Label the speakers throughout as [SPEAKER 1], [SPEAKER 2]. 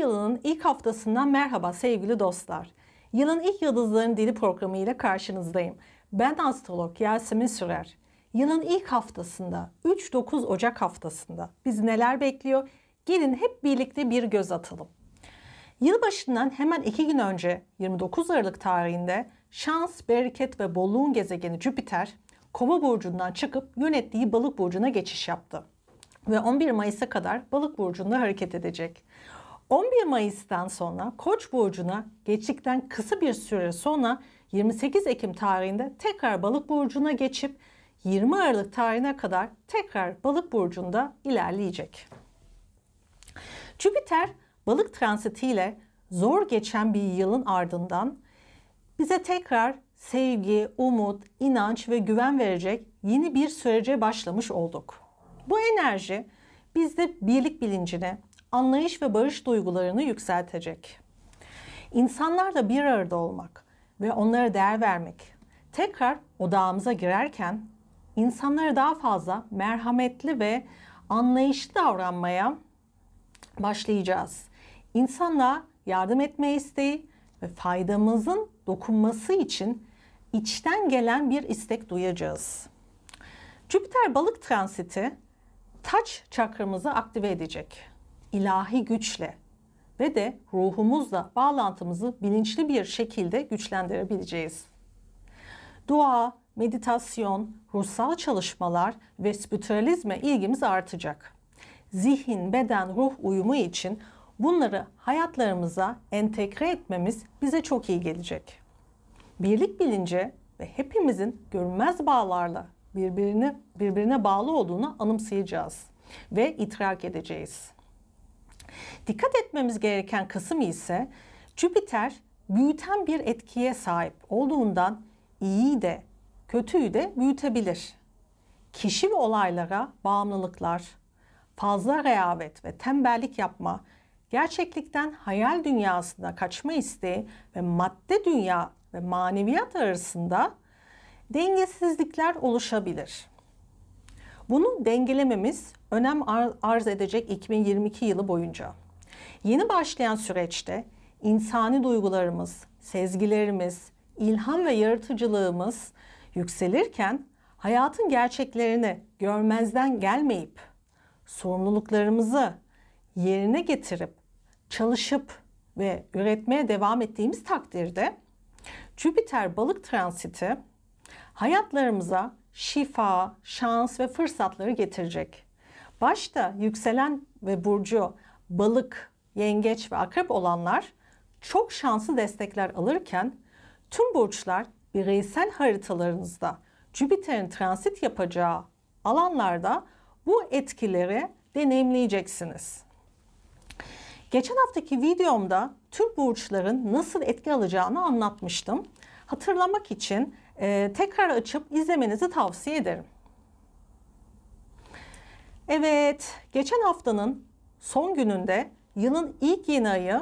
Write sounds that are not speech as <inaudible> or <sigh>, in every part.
[SPEAKER 1] yılının ilk haftasından merhaba sevgili dostlar. Yılın ilk Yıldızların Dili programı ile karşınızdayım. Ben astrolog Yasemin Sürer. Yılın ilk haftasında 3-9 Ocak haftasında biz neler bekliyor? Gelin hep birlikte bir göz atalım. Yılbaşından hemen iki gün önce 29 Aralık tarihinde şans, bereket ve bolluğun gezegeni Jüpiter Kova burcundan çıkıp yönettiği Balık burcuna geçiş yaptı ve 11 Mayıs'a kadar Balık burcunda hareket edecek. 11 Mayıs'tan sonra Koç burcuna geçtikten kısa bir süre sonra 28 Ekim tarihinde tekrar Balık burcuna geçip 20 Aralık tarihine kadar tekrar Balık burcunda ilerleyecek. Jüpiter Balık transiti ile zor geçen bir yılın ardından bize tekrar sevgi, umut, inanç ve güven verecek yeni bir sürece başlamış olduk. Bu enerji bizde birlik bilincini, anlayış ve barış duygularını yükseltecek. İnsanlarla bir arada olmak ve onlara değer vermek tekrar odağımıza girerken insanlara daha fazla merhametli ve anlayışlı davranmaya başlayacağız. İnsanla yardım etme isteği ve faydamızın dokunması için içten gelen bir istek duyacağız. Jüpiter balık transiti taç çakramızı aktive edecek ilahi güçle ve de ruhumuzla bağlantımızı bilinçli bir şekilde güçlendirebileceğiz. Dua, meditasyon, ruhsal çalışmalar ve spiritüalizme ilgimiz artacak. Zihin, beden, ruh uyumu için bunları hayatlarımıza entegre etmemiz bize çok iyi gelecek. Birlik bilince ve hepimizin görünmez bağlarla birbirini birbirine bağlı olduğunu anımsayacağız ve itirak edeceğiz. Dikkat etmemiz gereken kısım ise Jüpiter büyüten bir etkiye sahip olduğundan iyiyi de kötüyü de büyütebilir. Kişi ve olaylara bağımlılıklar, fazla rehavet ve tembellik yapma, gerçeklikten hayal dünyasına kaçma isteği ve madde dünya ve maneviyat arasında dengesizlikler oluşabilir. Bunu dengelememiz önem ar arz edecek 2022 yılı boyunca. Yeni başlayan süreçte insani duygularımız, sezgilerimiz, ilham ve yaratıcılığımız yükselirken hayatın gerçeklerini görmezden gelmeyip sorumluluklarımızı yerine getirip çalışıp ve üretmeye devam ettiğimiz takdirde Jüpiter balık transiti hayatlarımıza şifa, şans ve fırsatları getirecek. Başta yükselen ve burcu balık, yengeç ve akrep olanlar çok şanslı destekler alırken tüm burçlar bireysel haritalarınızda Jüpiter'in transit yapacağı alanlarda bu etkileri deneyimleyeceksiniz. Geçen haftaki videomda tüm burçların nasıl etki alacağını anlatmıştım. Hatırlamak için e, tekrar açıp izlemenizi tavsiye ederim. Evet, geçen haftanın son gününde yılın ilk yeni ayı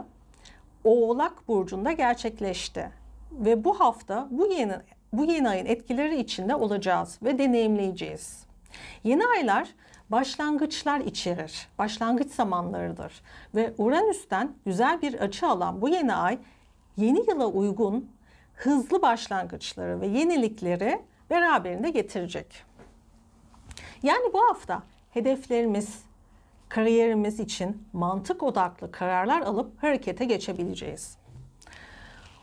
[SPEAKER 1] Oğlak burcunda gerçekleşti ve bu hafta bu yeni bu yeni ayın etkileri içinde olacağız ve deneyimleyeceğiz. Yeni aylar başlangıçlar içerir. Başlangıç zamanlarıdır ve Uranüs'ten güzel bir açı alan bu yeni ay yeni yıla uygun hızlı başlangıçları ve yenilikleri beraberinde getirecek. Yani bu hafta hedeflerimiz, kariyerimiz için mantık odaklı kararlar alıp harekete geçebileceğiz.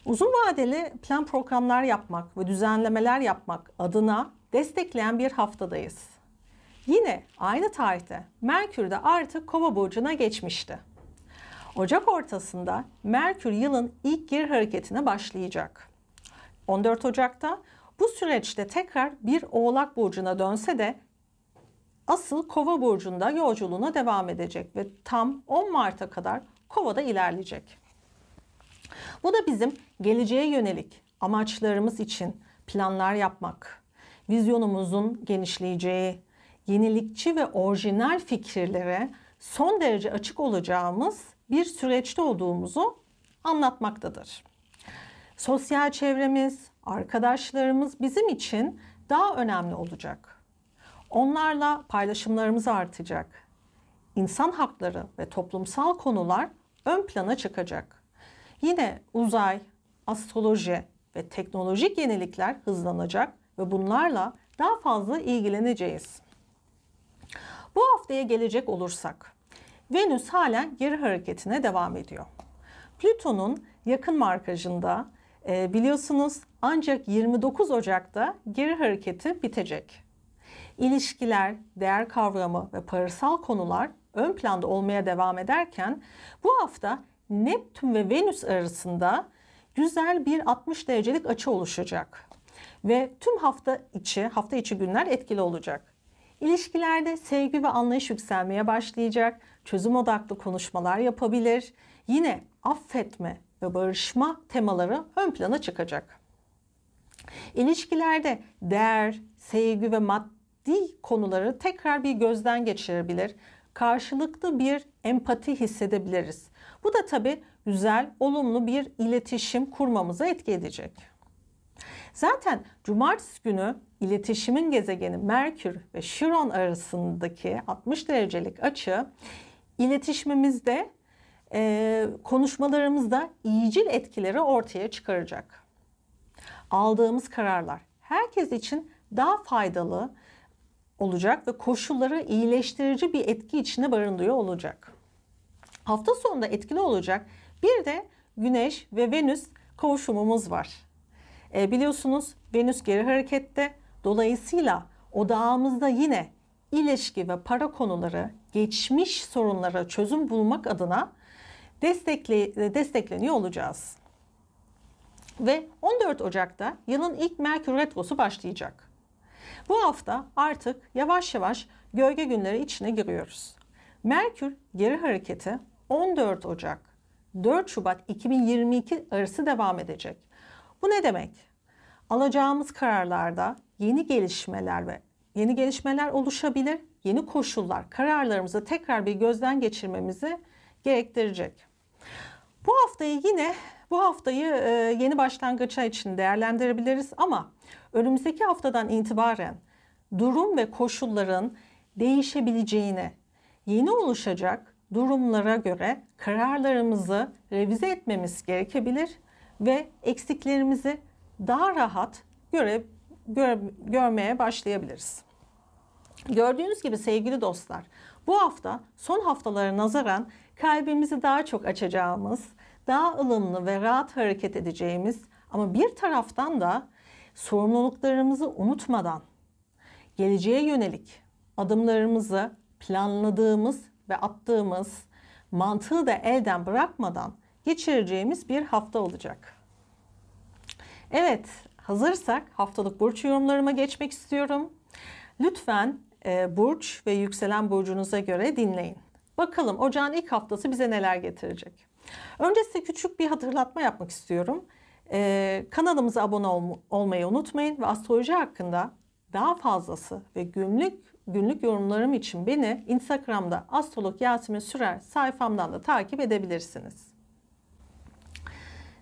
[SPEAKER 1] Uzun vadeli plan programlar yapmak ve düzenlemeler yapmak adına destekleyen bir haftadayız. Yine aynı tarihte Merkür de artık Kova burcuna geçmişti. Ocak ortasında Merkür yılın ilk geri hareketine başlayacak. 14 Ocak'ta. Bu süreçte tekrar bir oğlak burcuna dönse de asıl kova burcunda yolculuğuna devam edecek ve tam 10 Mart'a kadar kovada ilerleyecek. Bu da bizim geleceğe yönelik amaçlarımız için planlar yapmak, vizyonumuzun genişleyeceği, yenilikçi ve orijinal fikirlere son derece açık olacağımız bir süreçte olduğumuzu anlatmaktadır sosyal çevremiz, arkadaşlarımız bizim için daha önemli olacak. Onlarla paylaşımlarımız artacak. İnsan hakları ve toplumsal konular ön plana çıkacak. Yine uzay, astroloji ve teknolojik yenilikler hızlanacak ve bunlarla daha fazla ilgileneceğiz. Bu haftaya gelecek olursak Venüs halen geri hareketine devam ediyor. Plüton'un yakın markajında e, biliyorsunuz ancak 29 Ocak'ta geri hareketi bitecek. İlişkiler, değer kavramı ve parasal konular ön planda olmaya devam ederken bu hafta Neptün ve Venüs arasında güzel bir 60 derecelik açı oluşacak. Ve tüm hafta içi, hafta içi günler etkili olacak. İlişkilerde sevgi ve anlayış yükselmeye başlayacak. Çözüm odaklı konuşmalar yapabilir. Yine affetme, ve barışma temaları ön plana çıkacak. İlişkilerde değer, sevgi ve maddi konuları tekrar bir gözden geçirebilir. Karşılıklı bir empati hissedebiliriz. Bu da tabii güzel, olumlu bir iletişim kurmamıza etki edecek. Zaten cumartesi günü iletişimin gezegeni Merkür ve Şiron arasındaki 60 derecelik açı iletişimimizde e, ee, konuşmalarımızda iyicil etkileri ortaya çıkaracak. Aldığımız kararlar herkes için daha faydalı olacak ve koşulları iyileştirici bir etki içine barındırıyor olacak. Hafta sonunda etkili olacak bir de Güneş ve Venüs kavuşumumuz var. E, biliyorsunuz Venüs geri harekette. Dolayısıyla odağımızda yine ilişki ve para konuları geçmiş sorunlara çözüm bulmak adına destekli, e, destekleniyor olacağız. Ve 14 Ocak'ta yılın ilk Merkür Retrosu başlayacak. Bu hafta artık yavaş yavaş gölge günleri içine giriyoruz. Merkür geri hareketi 14 Ocak 4 Şubat 2022 arası devam edecek. Bu ne demek? Alacağımız kararlarda yeni gelişmeler ve yeni gelişmeler oluşabilir. Yeni koşullar kararlarımızı tekrar bir gözden geçirmemizi gerektirecek. Bu haftayı yine bu haftayı e, yeni başlangıça için değerlendirebiliriz ama önümüzdeki haftadan itibaren durum ve koşulların değişebileceğine, yeni oluşacak durumlara göre kararlarımızı revize etmemiz gerekebilir ve eksiklerimizi daha rahat göre, gör, görmeye başlayabiliriz. Gördüğünüz gibi sevgili dostlar, bu hafta son haftalara nazaran kalbimizi daha çok açacağımız, daha ılımlı ve rahat hareket edeceğimiz ama bir taraftan da sorumluluklarımızı unutmadan geleceğe yönelik adımlarımızı planladığımız ve attığımız mantığı da elden bırakmadan geçireceğimiz bir hafta olacak. Evet, hazırsak haftalık burç yorumlarıma geçmek istiyorum. Lütfen e, burç ve yükselen burcunuza göre dinleyin. Bakalım ocağın ilk haftası bize neler getirecek. Önce size küçük bir hatırlatma yapmak istiyorum. Ee, kanalımıza abone ol- olmayı unutmayın ve astroloji hakkında daha fazlası ve günlük günlük yorumlarım için beni Instagram'da astrolog Yasemin Sürer sayfamdan da takip edebilirsiniz.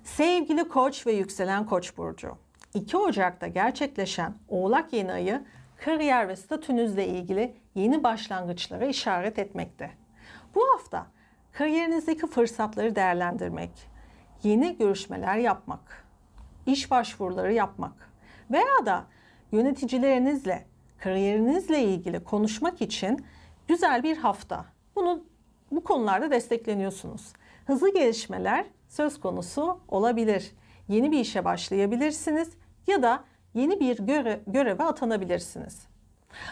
[SPEAKER 1] Sevgili Koç ve yükselen Koç burcu. 2 Ocak'ta gerçekleşen Oğlak yeni ayı kariyer ve statünüzle ilgili yeni başlangıçlara işaret etmekte. Bu hafta kariyerinizdeki fırsatları değerlendirmek, yeni görüşmeler yapmak, iş başvuruları yapmak veya da yöneticilerinizle kariyerinizle ilgili konuşmak için güzel bir hafta. Bunu bu konularda destekleniyorsunuz. Hızlı gelişmeler söz konusu olabilir. Yeni bir işe başlayabilirsiniz ya da yeni bir göre, göreve atanabilirsiniz.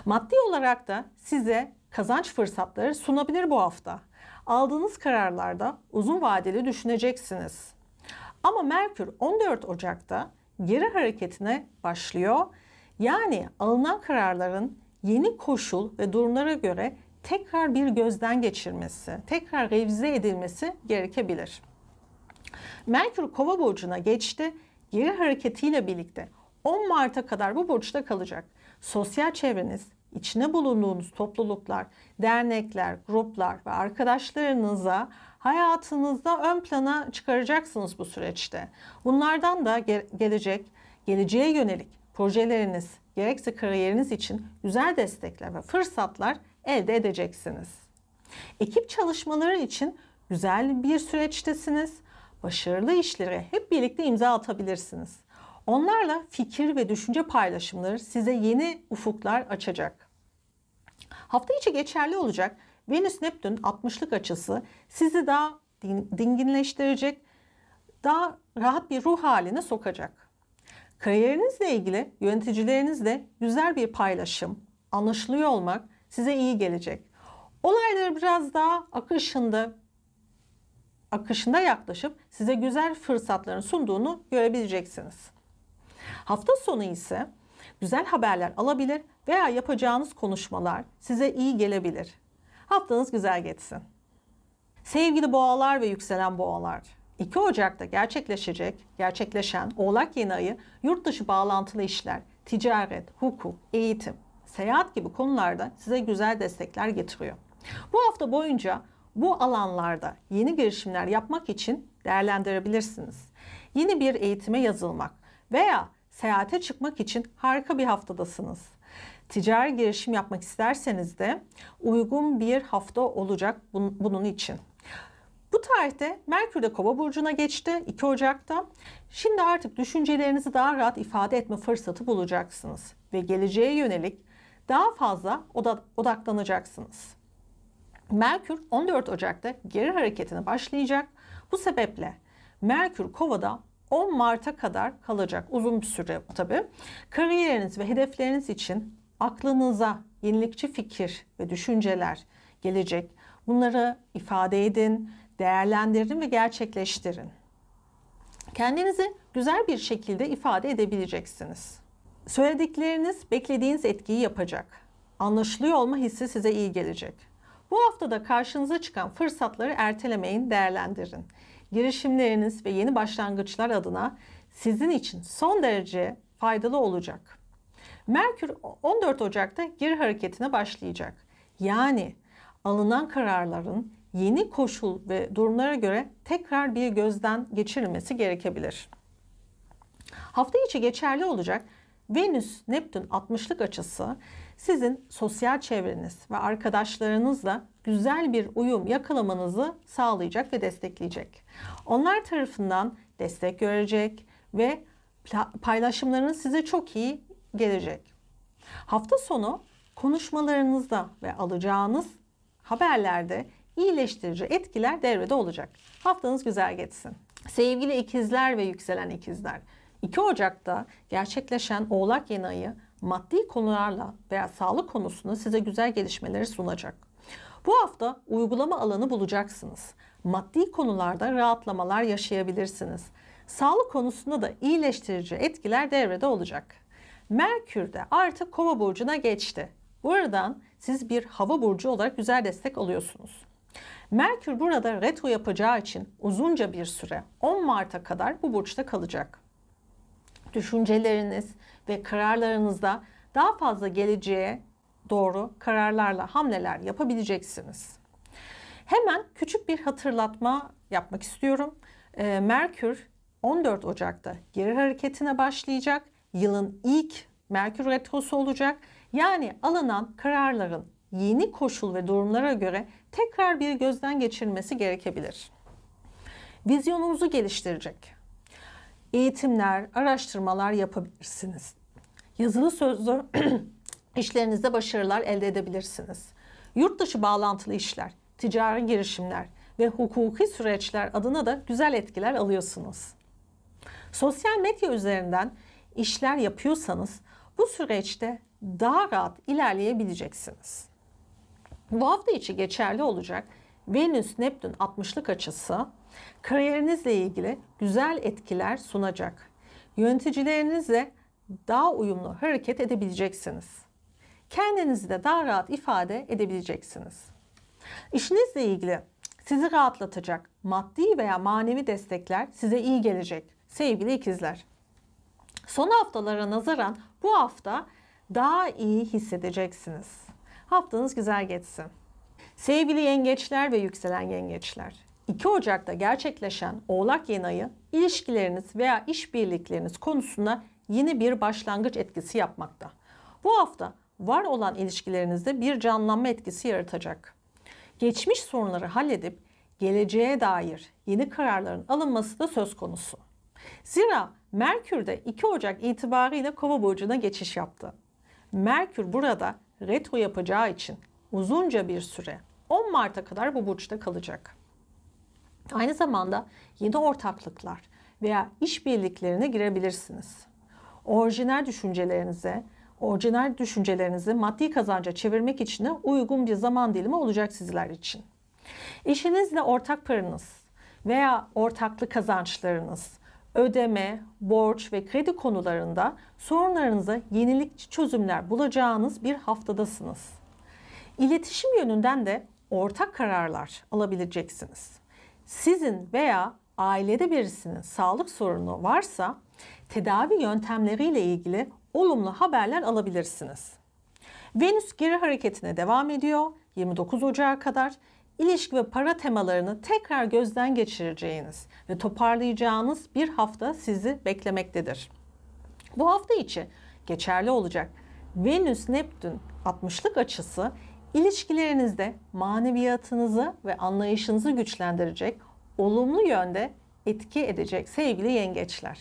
[SPEAKER 1] Maddi olarak da size kazanç fırsatları sunabilir bu hafta. Aldığınız kararlarda uzun vadeli düşüneceksiniz. Ama Merkür 14 Ocak'ta geri hareketine başlıyor. Yani alınan kararların yeni koşul ve durumlara göre tekrar bir gözden geçirmesi, tekrar revize edilmesi gerekebilir. Merkür Kova burcuna geçti. Geri hareketiyle birlikte 10 Mart'a kadar bu burçta kalacak. Sosyal çevreniz, içine bulunduğunuz topluluklar, dernekler, gruplar ve arkadaşlarınıza hayatınızda ön plana çıkaracaksınız bu süreçte. Bunlardan da ge gelecek, geleceğe yönelik projeleriniz, gerekse kariyeriniz için güzel destekler ve fırsatlar elde edeceksiniz. Ekip çalışmaları için güzel bir süreçtesiniz. Başarılı işlere hep birlikte imza atabilirsiniz. Onlarla fikir ve düşünce paylaşımları size yeni ufuklar açacak. Hafta içi geçerli olacak Venüs Neptün 60'lık açısı sizi daha dinginleştirecek, daha rahat bir ruh haline sokacak. Kariyerinizle ilgili yöneticilerinizle güzel bir paylaşım, anlaşılıyor olmak size iyi gelecek. Olayları biraz daha akışında akışında yaklaşıp size güzel fırsatların sunduğunu görebileceksiniz. Hafta sonu ise güzel haberler alabilir veya yapacağınız konuşmalar size iyi gelebilir. Haftanız güzel geçsin. Sevgili boğalar ve yükselen boğalar. 2 Ocak'ta gerçekleşecek, gerçekleşen Oğlak Yeni Ayı yurt dışı bağlantılı işler, ticaret, hukuk, eğitim, seyahat gibi konularda size güzel destekler getiriyor. Bu hafta boyunca bu alanlarda yeni girişimler yapmak için değerlendirebilirsiniz. Yeni bir eğitime yazılmak, veya seyahate çıkmak için harika bir haftadasınız. Ticari girişim yapmak isterseniz de uygun bir hafta olacak bunun için. Bu tarihte Merkür de Kova burcuna geçti 2 Ocak'ta. Şimdi artık düşüncelerinizi daha rahat ifade etme fırsatı bulacaksınız ve geleceğe yönelik daha fazla odaklanacaksınız. Merkür 14 Ocak'ta geri hareketine başlayacak. Bu sebeple Merkür Kova'da 10 Mart'a kadar kalacak uzun bir süre tabii. Kariyeriniz ve hedefleriniz için aklınıza yenilikçi fikir ve düşünceler gelecek. Bunları ifade edin, değerlendirin ve gerçekleştirin. Kendinizi güzel bir şekilde ifade edebileceksiniz. Söyledikleriniz beklediğiniz etkiyi yapacak. Anlaşılıyor olma hissi size iyi gelecek. Bu haftada karşınıza çıkan fırsatları ertelemeyin, değerlendirin girişimleriniz ve yeni başlangıçlar adına sizin için son derece faydalı olacak. Merkür 14 Ocak'ta gir hareketine başlayacak. Yani alınan kararların yeni koşul ve durumlara göre tekrar bir gözden geçirilmesi gerekebilir. Hafta içi geçerli olacak Venüs Neptün 60'lık açısı sizin sosyal çevreniz ve arkadaşlarınızla güzel bir uyum yakalamanızı sağlayacak ve destekleyecek. Onlar tarafından destek görecek ve paylaşımlarınız size çok iyi gelecek. Hafta sonu konuşmalarınızda ve alacağınız haberlerde iyileştirici etkiler devrede olacak. Haftanız güzel geçsin. Sevgili ikizler ve yükselen ikizler. 2 Ocak'ta gerçekleşen Oğlak yeni ayı maddi konularla veya sağlık konusunda size güzel gelişmeleri sunacak. Bu hafta uygulama alanı bulacaksınız. Maddi konularda rahatlamalar yaşayabilirsiniz. Sağlık konusunda da iyileştirici etkiler devrede olacak. Merkür de artık kova burcuna geçti. Buradan siz bir hava burcu olarak güzel destek alıyorsunuz. Merkür burada retro yapacağı için uzunca bir süre 10 Mart'a kadar bu burçta kalacak. Düşünceleriniz, ve kararlarınızda daha fazla geleceğe doğru kararlarla hamleler yapabileceksiniz. Hemen küçük bir hatırlatma yapmak istiyorum. Ee, Merkür 14 Ocak'ta geri hareketine başlayacak. Yılın ilk Merkür retrosu olacak. Yani alınan kararların yeni koşul ve durumlara göre tekrar bir gözden geçirilmesi gerekebilir. Vizyonunuzu geliştirecek eğitimler, araştırmalar yapabilirsiniz. Yazılı sözlü <clears throat> işlerinizde başarılar elde edebilirsiniz. Yurt dışı bağlantılı işler, ticari girişimler ve hukuki süreçler adına da güzel etkiler alıyorsunuz. Sosyal medya üzerinden işler yapıyorsanız bu süreçte daha rahat ilerleyebileceksiniz. Bu hafta içi geçerli olacak Venüs-Neptün 60'lık açısı Kariyerinizle ilgili güzel etkiler sunacak. Yöneticilerinizle daha uyumlu hareket edebileceksiniz. Kendinizi de daha rahat ifade edebileceksiniz. İşinizle ilgili sizi rahatlatacak maddi veya manevi destekler size iyi gelecek sevgili ikizler. Son haftalara nazaran bu hafta daha iyi hissedeceksiniz. Haftanız güzel geçsin. Sevgili yengeçler ve yükselen yengeçler. 2 Ocak'ta gerçekleşen Oğlak Yeni Ayı ilişkileriniz veya işbirlikleriniz konusunda yeni bir başlangıç etkisi yapmakta. Bu hafta var olan ilişkilerinizde bir canlanma etkisi yaratacak. Geçmiş sorunları halledip geleceğe dair yeni kararların alınması da söz konusu. Zira Merkür de 2 Ocak itibariyle Kova burcuna geçiş yaptı. Merkür burada retro yapacağı için uzunca bir süre 10 Mart'a kadar bu burçta kalacak. Aynı zamanda yeni ortaklıklar veya işbirliklerine girebilirsiniz. Orijinal düşüncelerinize, orijinal düşüncelerinizi maddi kazanca çevirmek için de uygun bir zaman dilimi olacak sizler için. İşinizle ortak paranız veya ortaklı kazançlarınız, ödeme, borç ve kredi konularında sorunlarınıza yenilikçi çözümler bulacağınız bir haftadasınız. İletişim yönünden de ortak kararlar alabileceksiniz sizin veya ailede birisinin sağlık sorunu varsa tedavi yöntemleriyle ilgili olumlu haberler alabilirsiniz. Venüs geri hareketine devam ediyor 29 Ocağı kadar ilişki ve para temalarını tekrar gözden geçireceğiniz ve toparlayacağınız bir hafta sizi beklemektedir. Bu hafta içi geçerli olacak Venüs Neptün 60'lık açısı İlişkilerinizde maneviyatınızı ve anlayışınızı güçlendirecek, olumlu yönde etki edecek sevgili yengeçler.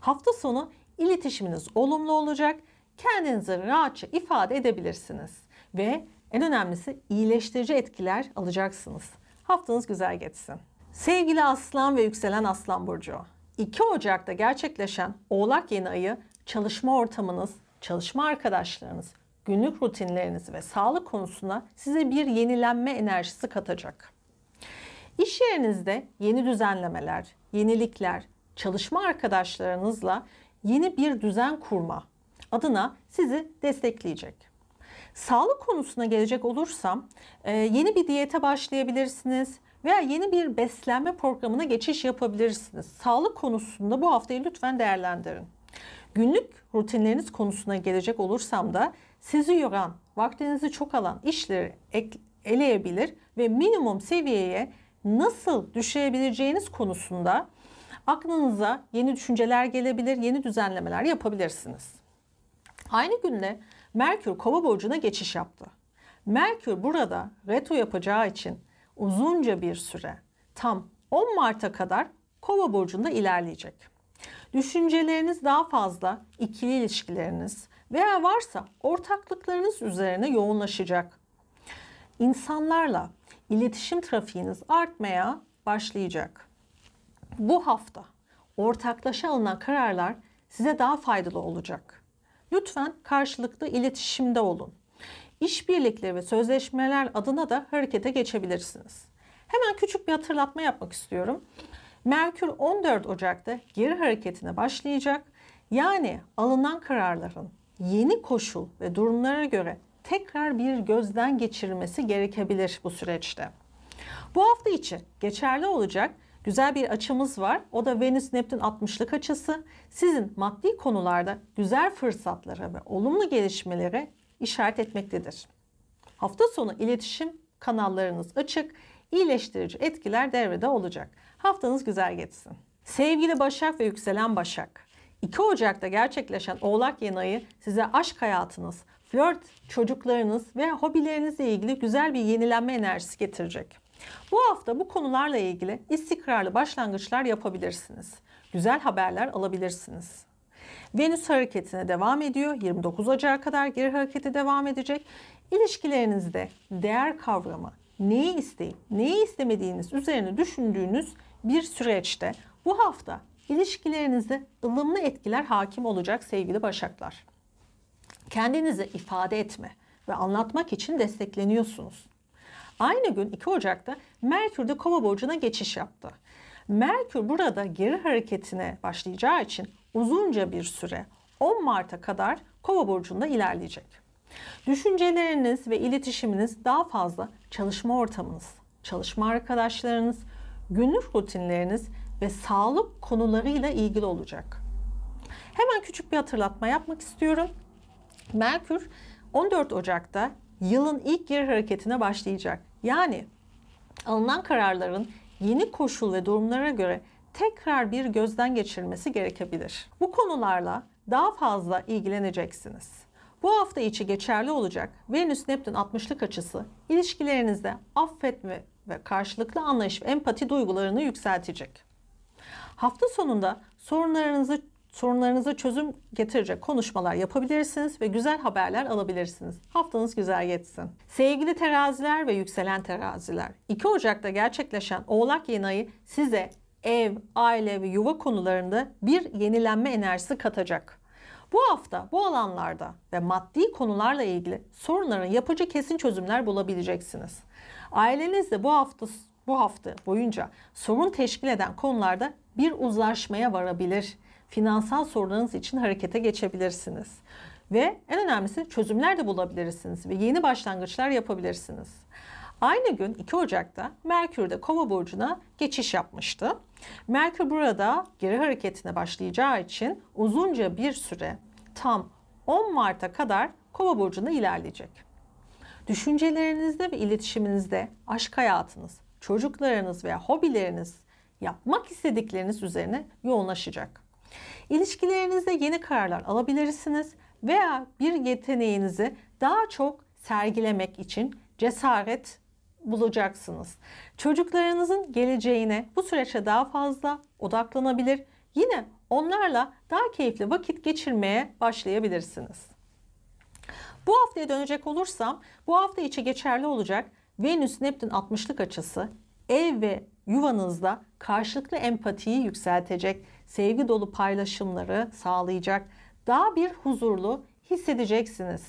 [SPEAKER 1] Hafta sonu iletişiminiz olumlu olacak, kendinizi rahatça ifade edebilirsiniz ve en önemlisi iyileştirici etkiler alacaksınız. Haftanız güzel geçsin. Sevgili Aslan ve Yükselen Aslan Burcu, 2 Ocak'ta gerçekleşen Oğlak Yeni Ayı çalışma ortamınız, çalışma arkadaşlarınız, günlük rutinleriniz ve sağlık konusuna size bir yenilenme enerjisi katacak. İş yerinizde yeni düzenlemeler, yenilikler, çalışma arkadaşlarınızla yeni bir düzen kurma adına sizi destekleyecek. Sağlık konusuna gelecek olursam e, yeni bir diyete başlayabilirsiniz veya yeni bir beslenme programına geçiş yapabilirsiniz. Sağlık konusunda bu haftayı lütfen değerlendirin. Günlük rutinleriniz konusuna gelecek olursam da sizi yoran, vaktinizi çok alan işleri eleyebilir ve minimum seviyeye nasıl düşürebileceğiniz konusunda aklınıza yeni düşünceler gelebilir, yeni düzenlemeler yapabilirsiniz. Aynı günde Merkür Kova burcuna geçiş yaptı. Merkür burada retro yapacağı için uzunca bir süre, tam 10 Mart'a kadar Kova burcunda ilerleyecek. Düşünceleriniz daha fazla ikili ilişkileriniz, veya varsa ortaklıklarınız üzerine yoğunlaşacak. İnsanlarla iletişim trafiğiniz artmaya başlayacak. Bu hafta ortaklaşa alınan kararlar size daha faydalı olacak. Lütfen karşılıklı iletişimde olun. İşbirlikleri ve sözleşmeler adına da harekete geçebilirsiniz. Hemen küçük bir hatırlatma yapmak istiyorum. Merkür 14 Ocak'ta geri hareketine başlayacak. Yani alınan kararların yeni koşul ve durumlara göre tekrar bir gözden geçirilmesi gerekebilir bu süreçte. Bu hafta içi geçerli olacak güzel bir açımız var. O da Venüs Neptün 60'lık açısı. Sizin maddi konularda güzel fırsatlara ve olumlu gelişmeleri işaret etmektedir. Hafta sonu iletişim kanallarınız açık, iyileştirici etkiler devrede olacak. Haftanız güzel geçsin. Sevgili Başak ve yükselen Başak, 2 Ocak'ta gerçekleşen Oğlak Yeni Ayı size aşk hayatınız, flört, çocuklarınız ve hobilerinizle ilgili güzel bir yenilenme enerjisi getirecek. Bu hafta bu konularla ilgili istikrarlı başlangıçlar yapabilirsiniz. Güzel haberler alabilirsiniz. Venüs hareketine devam ediyor. 29 Ocak'a kadar geri harekete devam edecek. İlişkilerinizde değer kavramı, neyi isteyip neyi istemediğiniz üzerine düşündüğünüz bir süreçte bu hafta İlişkilerinize ılımlı etkiler hakim olacak sevgili başaklar. Kendinizi ifade etme ve anlatmak için destekleniyorsunuz. Aynı gün 2 Ocak'ta Merkür de Kova burcuna geçiş yaptı. Merkür burada geri hareketine başlayacağı için uzunca bir süre 10 Mart'a kadar Kova burcunda ilerleyecek. Düşünceleriniz ve iletişiminiz daha fazla çalışma ortamınız, çalışma arkadaşlarınız, günlük rutinleriniz ve sağlık konularıyla ilgili olacak. Hemen küçük bir hatırlatma yapmak istiyorum. Merkür 14 Ocak'ta yılın ilk geri hareketine başlayacak. Yani alınan kararların yeni koşul ve durumlara göre tekrar bir gözden geçirilmesi gerekebilir. Bu konularla daha fazla ilgileneceksiniz. Bu hafta içi geçerli olacak Venüs-Neptün 60'lık açısı ilişkilerinizde affetme ve karşılıklı anlayış ve empati duygularını yükseltecek. Hafta sonunda sorunlarınızı sorunlarınıza çözüm getirecek konuşmalar yapabilirsiniz ve güzel haberler alabilirsiniz. Haftanız güzel geçsin. Sevgili teraziler ve yükselen teraziler, 2 Ocak'ta gerçekleşen Oğlak Yeni Ayı size ev, aile ve yuva konularında bir yenilenme enerjisi katacak. Bu hafta bu alanlarda ve maddi konularla ilgili sorunların yapıcı kesin çözümler bulabileceksiniz. Ailenizle bu hafta bu hafta boyunca sorun teşkil eden konularda bir uzlaşmaya varabilir. Finansal sorunlarınız için harekete geçebilirsiniz. Ve en önemlisi çözümler de bulabilirsiniz ve yeni başlangıçlar yapabilirsiniz. Aynı gün 2 Ocak'ta Merkür de Kova burcuna geçiş yapmıştı. Merkür burada geri hareketine başlayacağı için uzunca bir süre tam 10 Mart'a kadar Kova burcuna ilerleyecek. Düşüncelerinizde ve iletişiminizde aşk hayatınız, çocuklarınız veya hobileriniz yapmak istedikleriniz üzerine yoğunlaşacak. İlişkilerinizde yeni kararlar alabilirsiniz veya bir yeteneğinizi daha çok sergilemek için cesaret bulacaksınız. Çocuklarınızın geleceğine bu süreçte daha fazla odaklanabilir. Yine onlarla daha keyifli vakit geçirmeye başlayabilirsiniz. Bu haftaya dönecek olursam bu hafta içi geçerli olacak Venüs Neptün 60'lık açısı ev ve yuvanızda karşılıklı empatiyi yükseltecek, sevgi dolu paylaşımları sağlayacak, daha bir huzurlu hissedeceksiniz.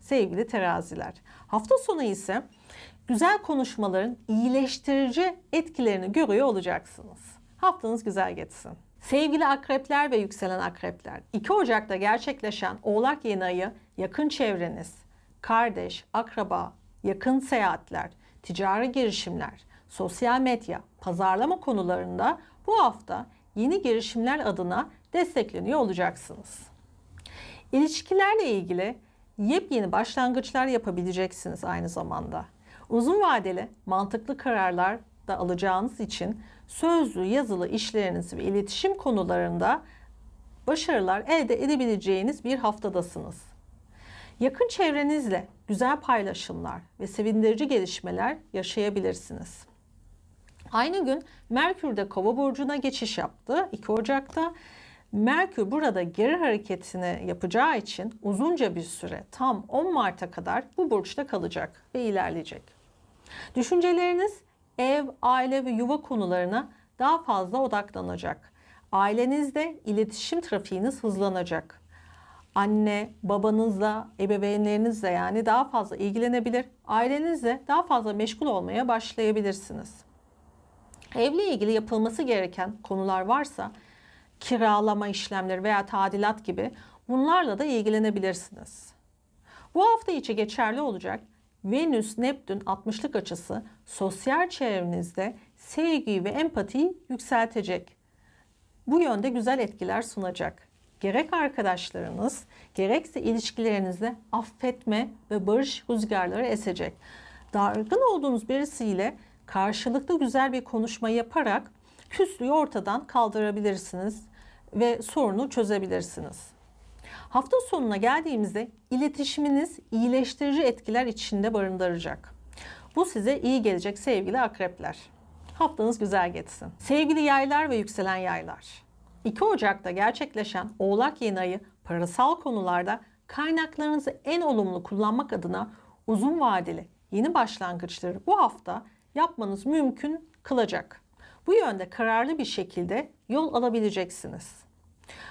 [SPEAKER 1] Sevgili teraziler. Hafta sonu ise güzel konuşmaların iyileştirici etkilerini görüyor olacaksınız. Haftanız güzel geçsin. Sevgili akrepler ve yükselen akrepler, 2 Ocak'ta gerçekleşen Oğlak Yeni Ayı yakın çevreniz, kardeş, akraba, yakın seyahatler, ticari girişimler, sosyal medya, pazarlama konularında bu hafta yeni girişimler adına destekleniyor olacaksınız. İlişkilerle ilgili yepyeni başlangıçlar yapabileceksiniz aynı zamanda. Uzun vadeli mantıklı kararlar da alacağınız için sözlü, yazılı işleriniz ve iletişim konularında başarılar elde edebileceğiniz bir haftadasınız. Yakın çevrenizle güzel paylaşımlar ve sevindirici gelişmeler yaşayabilirsiniz. Aynı gün Merkür de Kova burcuna geçiş yaptı 2 Ocak'ta. Merkür burada geri hareketini yapacağı için uzunca bir süre tam 10 Mart'a kadar bu burçta kalacak ve ilerleyecek. Düşünceleriniz ev, aile ve yuva konularına daha fazla odaklanacak. Ailenizde iletişim trafiğiniz hızlanacak. Anne, babanızla, ebeveynlerinizle yani daha fazla ilgilenebilir. Ailenizle daha fazla meşgul olmaya başlayabilirsiniz. Evle ilgili yapılması gereken konular varsa kiralama işlemleri veya tadilat gibi bunlarla da ilgilenebilirsiniz. Bu hafta içi geçerli olacak Venüs Neptün 60'lık açısı sosyal çevrenizde sevgiyi ve empatiyi yükseltecek. Bu yönde güzel etkiler sunacak. Gerek arkadaşlarınız, gerekse ilişkilerinizde affetme ve barış rüzgarları esecek. Dargın olduğunuz birisiyle karşılıklı güzel bir konuşma yaparak küslüğü ortadan kaldırabilirsiniz ve sorunu çözebilirsiniz. Hafta sonuna geldiğimizde iletişiminiz iyileştirici etkiler içinde barındıracak. Bu size iyi gelecek sevgili akrepler. Haftanız güzel geçsin. Sevgili yaylar ve yükselen yaylar. 2 Ocak'ta gerçekleşen Oğlak Yeni Ayı parasal konularda kaynaklarınızı en olumlu kullanmak adına uzun vadeli yeni başlangıçları bu hafta yapmanız mümkün kılacak. Bu yönde kararlı bir şekilde yol alabileceksiniz.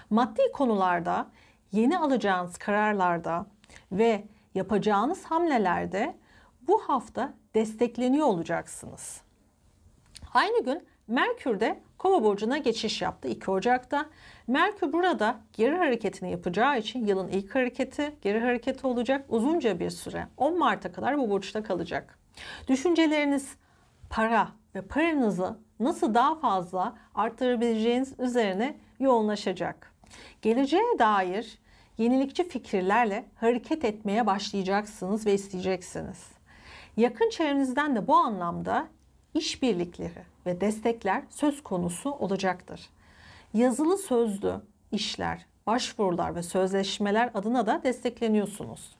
[SPEAKER 1] Maddi konularda, yeni alacağınız kararlarda ve yapacağınız hamlelerde bu hafta destekleniyor olacaksınız. Aynı gün Merkür de Kova burcuna geçiş yaptı 2 Ocak'ta. Merkür burada geri hareketini yapacağı için yılın ilk hareketi, geri hareketi olacak uzunca bir süre. 10 Mart'a kadar bu burçta kalacak. Düşünceleriniz, para ve paranızı nasıl daha fazla arttırabileceğiniz üzerine yoğunlaşacak. Geleceğe dair yenilikçi fikirlerle hareket etmeye başlayacaksınız ve isteyeceksiniz. Yakın çevrenizden de bu anlamda işbirlikleri ve destekler söz konusu olacaktır. Yazılı sözlü işler, başvurular ve sözleşmeler adına da destekleniyorsunuz.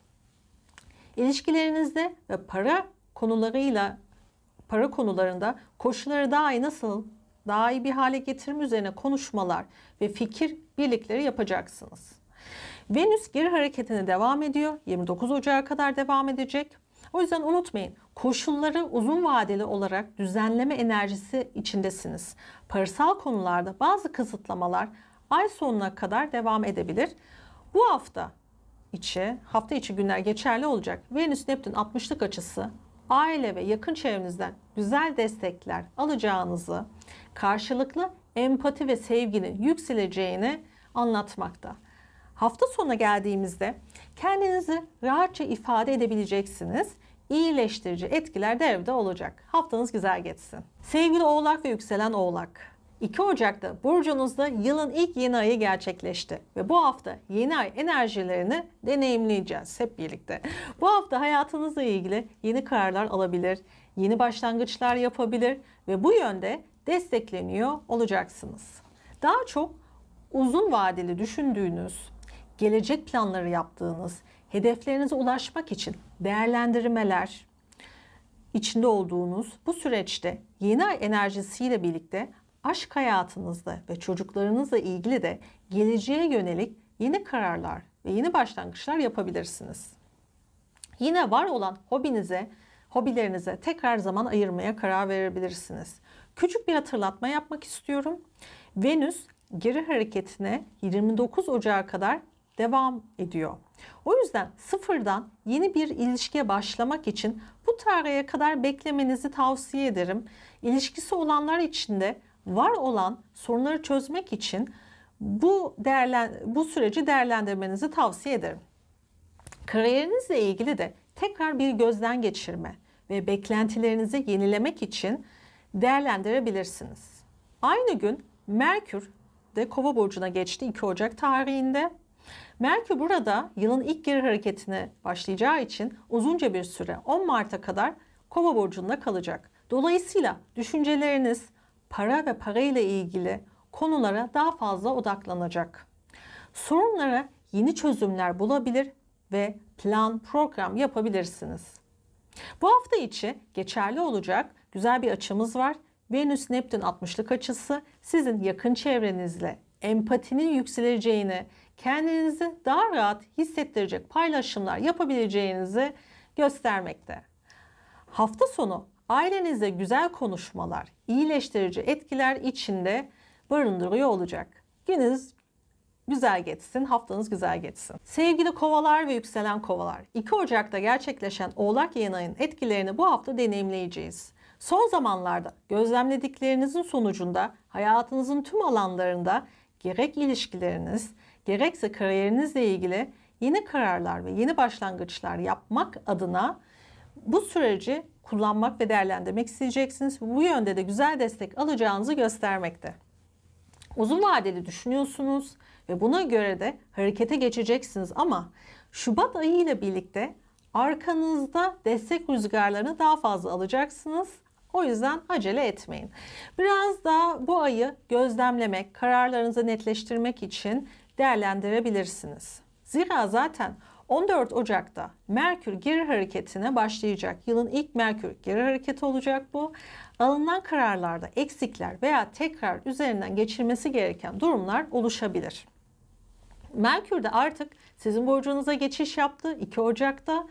[SPEAKER 1] İlişkilerinizde ve para konularıyla para konularında koşulları daha iyi nasıl daha iyi bir hale getirme üzerine konuşmalar ve fikir birlikleri yapacaksınız. Venüs geri hareketine devam ediyor. 29 Ocak'a kadar devam edecek. O yüzden unutmayın koşulları uzun vadeli olarak düzenleme enerjisi içindesiniz. Parasal konularda bazı kısıtlamalar ay sonuna kadar devam edebilir. Bu hafta içi, hafta içi günler geçerli olacak. Venüs Neptün 60'lık açısı aile ve yakın çevrenizden güzel destekler alacağınızı, karşılıklı empati ve sevginin yükseleceğini anlatmakta. Hafta sonuna geldiğimizde kendinizi rahatça ifade edebileceksiniz. İyileştirici etkiler de evde olacak. Haftanız güzel geçsin. Sevgili Oğlak ve Yükselen Oğlak, 2 Ocak'ta burcunuzda yılın ilk yeni ayı gerçekleşti ve bu hafta yeni ay enerjilerini deneyimleyeceğiz hep birlikte. Bu hafta hayatınızla ilgili yeni kararlar alabilir, yeni başlangıçlar yapabilir ve bu yönde destekleniyor olacaksınız. Daha çok uzun vadeli düşündüğünüz, gelecek planları yaptığınız, hedeflerinize ulaşmak için değerlendirmeler içinde olduğunuz bu süreçte yeni ay enerjisiyle birlikte aşk hayatınızda ve çocuklarınızla ilgili de geleceğe yönelik yeni kararlar ve yeni başlangıçlar yapabilirsiniz. Yine var olan hobinize, hobilerinize tekrar zaman ayırmaya karar verebilirsiniz. Küçük bir hatırlatma yapmak istiyorum. Venüs geri hareketine 29 Ocağı kadar devam ediyor. O yüzden sıfırdan yeni bir ilişkiye başlamak için bu tarihe kadar beklemenizi tavsiye ederim. İlişkisi olanlar için de var olan sorunları çözmek için bu değerlen bu süreci değerlendirmenizi tavsiye ederim. Kariyerinizle ilgili de tekrar bir gözden geçirme ve beklentilerinizi yenilemek için değerlendirebilirsiniz. Aynı gün Merkür de Kova burcuna geçti 2 Ocak tarihinde. Merkür burada yılın ilk geri hareketine başlayacağı için uzunca bir süre 10 Mart'a kadar Kova burcunda kalacak. Dolayısıyla düşünceleriniz, para ve parayla ilgili konulara daha fazla odaklanacak. Sorunlara yeni çözümler bulabilir ve plan program yapabilirsiniz. Bu hafta içi geçerli olacak güzel bir açımız var. Venüs Neptün 60'lık açısı sizin yakın çevrenizle empatinin yükseleceğini, kendinizi daha rahat hissettirecek paylaşımlar yapabileceğinizi göstermekte. Hafta sonu ailenizde güzel konuşmalar, iyileştirici etkiler içinde barındırıyor olacak. Gününüz güzel geçsin, haftanız güzel geçsin. Sevgili kovalar ve yükselen kovalar, 2 Ocak'ta gerçekleşen Oğlak yayın ayının etkilerini bu hafta deneyimleyeceğiz. Son zamanlarda gözlemlediklerinizin sonucunda hayatınızın tüm alanlarında gerek ilişkileriniz, gerekse kariyerinizle ilgili yeni kararlar ve yeni başlangıçlar yapmak adına bu süreci kullanmak ve değerlendirmek isteyeceksiniz. Bu yönde de güzel destek alacağınızı göstermekte. Uzun vadeli düşünüyorsunuz ve buna göre de harekete geçeceksiniz ama Şubat ayı ile birlikte arkanızda destek rüzgarlarını daha fazla alacaksınız. O yüzden acele etmeyin. Biraz daha bu ayı gözlemlemek, kararlarınızı netleştirmek için değerlendirebilirsiniz. Zira zaten 14 Ocak'ta Merkür geri hareketine başlayacak. Yılın ilk Merkür geri hareketi olacak bu. Alınan kararlarda eksikler veya tekrar üzerinden geçirmesi gereken durumlar oluşabilir. Merkür de artık sizin burcunuza geçiş yaptı 2 Ocak'ta.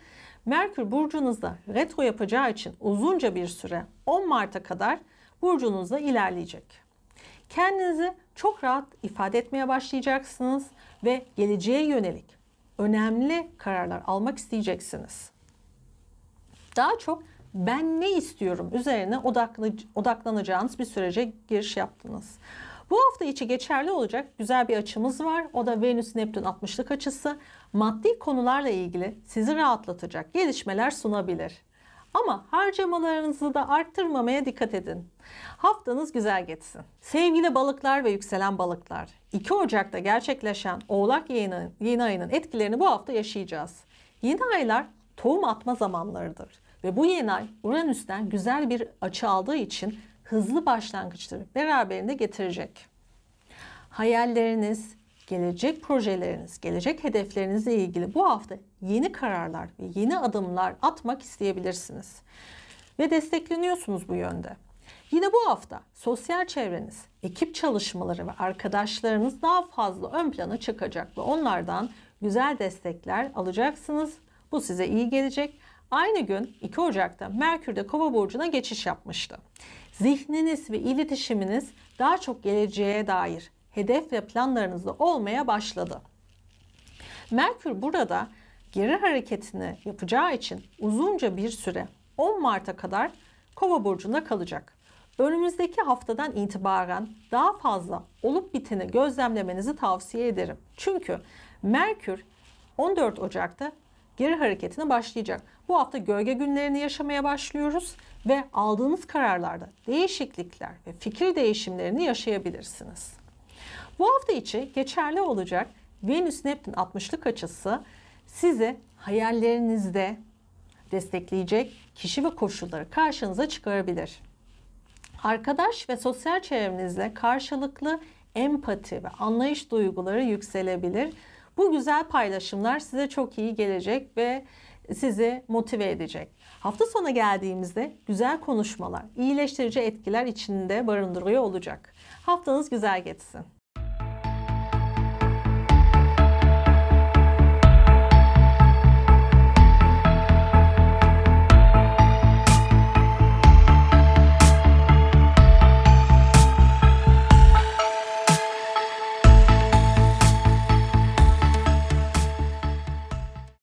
[SPEAKER 1] Merkür burcunuzda retro yapacağı için uzunca bir süre 10 Mart'a kadar burcunuzda ilerleyecek. Kendinizi çok rahat ifade etmeye başlayacaksınız ve geleceğe yönelik önemli kararlar almak isteyeceksiniz. Daha çok ben ne istiyorum üzerine odaklı, odaklanacağınız bir sürece giriş yaptınız. Bu hafta içi geçerli olacak güzel bir açımız var. O da Venüs Neptün 60'lık açısı. Maddi konularla ilgili sizi rahatlatacak gelişmeler sunabilir. Ama harcamalarınızı da arttırmamaya dikkat edin. Haftanız güzel geçsin. Sevgili balıklar ve yükselen balıklar, 2 Ocak'ta gerçekleşen Oğlak yeni, yeni ayının etkilerini bu hafta yaşayacağız. Yeni aylar tohum atma zamanlarıdır ve bu yeni ay Uranüs'ten güzel bir açı aldığı için hızlı başlangıçları beraberinde getirecek. Hayalleriniz, gelecek projeleriniz, gelecek hedeflerinizle ilgili bu hafta yeni kararlar ve yeni adımlar atmak isteyebilirsiniz. Ve destekleniyorsunuz bu yönde. Yine bu hafta sosyal çevreniz, ekip çalışmaları ve arkadaşlarınız daha fazla ön plana çıkacak ve onlardan güzel destekler alacaksınız. Bu size iyi gelecek. Aynı gün 2 Ocak'ta Merkür de Kova burcuna geçiş yapmıştı. Zihniniz ve iletişiminiz daha çok geleceğe dair hedef ve planlarınızda olmaya başladı. Merkür burada geri hareketini yapacağı için uzunca bir süre 10 Mart'a kadar Kova burcunda kalacak. Önümüzdeki haftadan itibaren daha fazla olup biteni gözlemlemenizi tavsiye ederim. Çünkü Merkür 14 Ocak'ta geri hareketine başlayacak. Bu hafta gölge günlerini yaşamaya başlıyoruz ve aldığınız kararlarda değişiklikler ve fikir değişimlerini yaşayabilirsiniz. Bu hafta içi geçerli olacak Venüs Neptün 60'lık açısı sizi hayallerinizde destekleyecek kişi ve koşulları karşınıza çıkarabilir. Arkadaş ve sosyal çevrenizle karşılıklı empati ve anlayış duyguları yükselebilir. Bu güzel paylaşımlar size çok iyi gelecek ve sizi motive edecek. Hafta sonu geldiğimizde güzel konuşmalar, iyileştirici etkiler içinde barındırıyor olacak. Haftanız güzel geçsin.